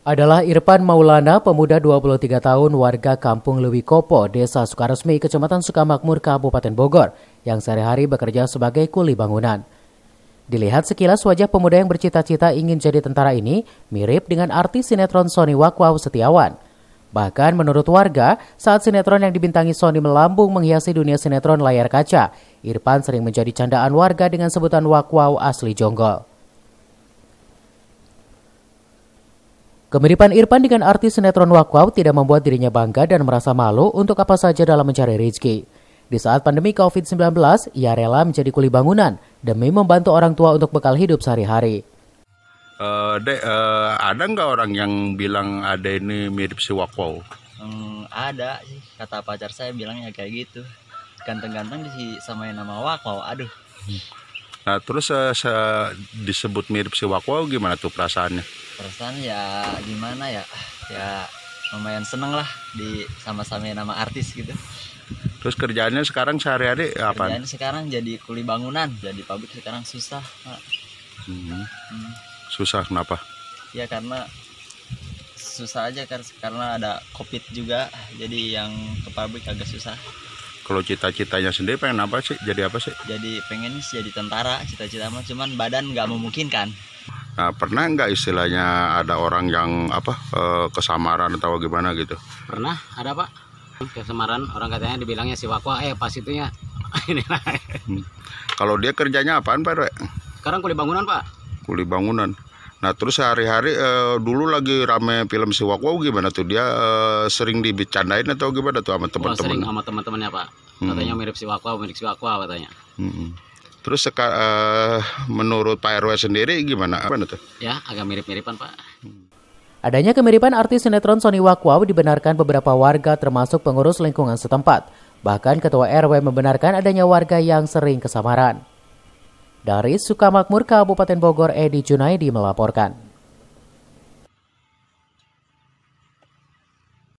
adalah Irfan Maulana, pemuda 23 tahun warga Kampung Lewi Kopo, Desa Sukaresmi, Kecamatan Sukamakmur, Kabupaten Bogor, yang sehari-hari bekerja sebagai kuli bangunan. Dilihat sekilas wajah pemuda yang bercita-cita ingin jadi tentara ini mirip dengan artis sinetron Sony Wakwaw Setiawan. Bahkan menurut warga, saat sinetron yang dibintangi Sony melambung menghiasi dunia sinetron layar kaca, Irfan sering menjadi candaan warga dengan sebutan Wakwaw asli Jonggol. Kemiripan Irfan dengan artis sinetron Wakwaw tidak membuat dirinya bangga dan merasa malu untuk apa saja dalam mencari rezeki. Di saat pandemi COVID-19, ia rela menjadi kuli bangunan demi membantu orang tua untuk bekal hidup sehari-hari. Uh, dek, uh, ada nggak orang yang bilang ada ini mirip si Wakwaw? Hmm, ada sih, kata pacar saya bilangnya kayak gitu. Ganteng-ganteng sih sama yang nama Wakwaw, aduh. Hmm. Nah terus uh, se disebut mirip si Wakwau gimana tuh perasaannya? Perasaan ya gimana ya? Ya lumayan seneng lah di sama-sama nama artis gitu. Terus kerjaannya sekarang sehari-hari apa? Kerjaan sekarang jadi kuli bangunan, jadi pabrik sekarang susah. Hmm. Hmm. Susah kenapa? Ya karena susah aja karena ada covid juga, jadi yang ke pabrik agak susah kalau cita-citanya sendiri pengen apa sih jadi apa sih jadi pengen jadi tentara cita-cita mah cuman badan nggak memungkinkan nah pernah nggak istilahnya ada orang yang apa eh, kesamaran atau gimana gitu pernah ada pak kesamaran orang katanya dibilangnya si wakwa eh pas itunya ini hmm. kalau dia kerjanya apaan pak sekarang kulit bangunan pak kulit bangunan Nah terus sehari-hari eh, dulu lagi rame film si Wakwau gimana tuh dia eh, sering dibicarain atau gimana tuh sama teman-teman? Oh, sering sama teman-temannya pak. Hmm. Katanya mirip si Wakwau, mirip si Wakwau katanya. Hmm. Terus seka, eh, menurut Pak RW sendiri gimana? Gimana tuh? Ya agak mirip-miripan pak. Hmm. Adanya kemiripan artis sinetron Sony Wakwau dibenarkan beberapa warga termasuk pengurus lingkungan setempat. Bahkan ketua RW membenarkan adanya warga yang sering kesamaran. Dari Sukamakmur, Kabupaten Bogor, Edi Junaidi melaporkan.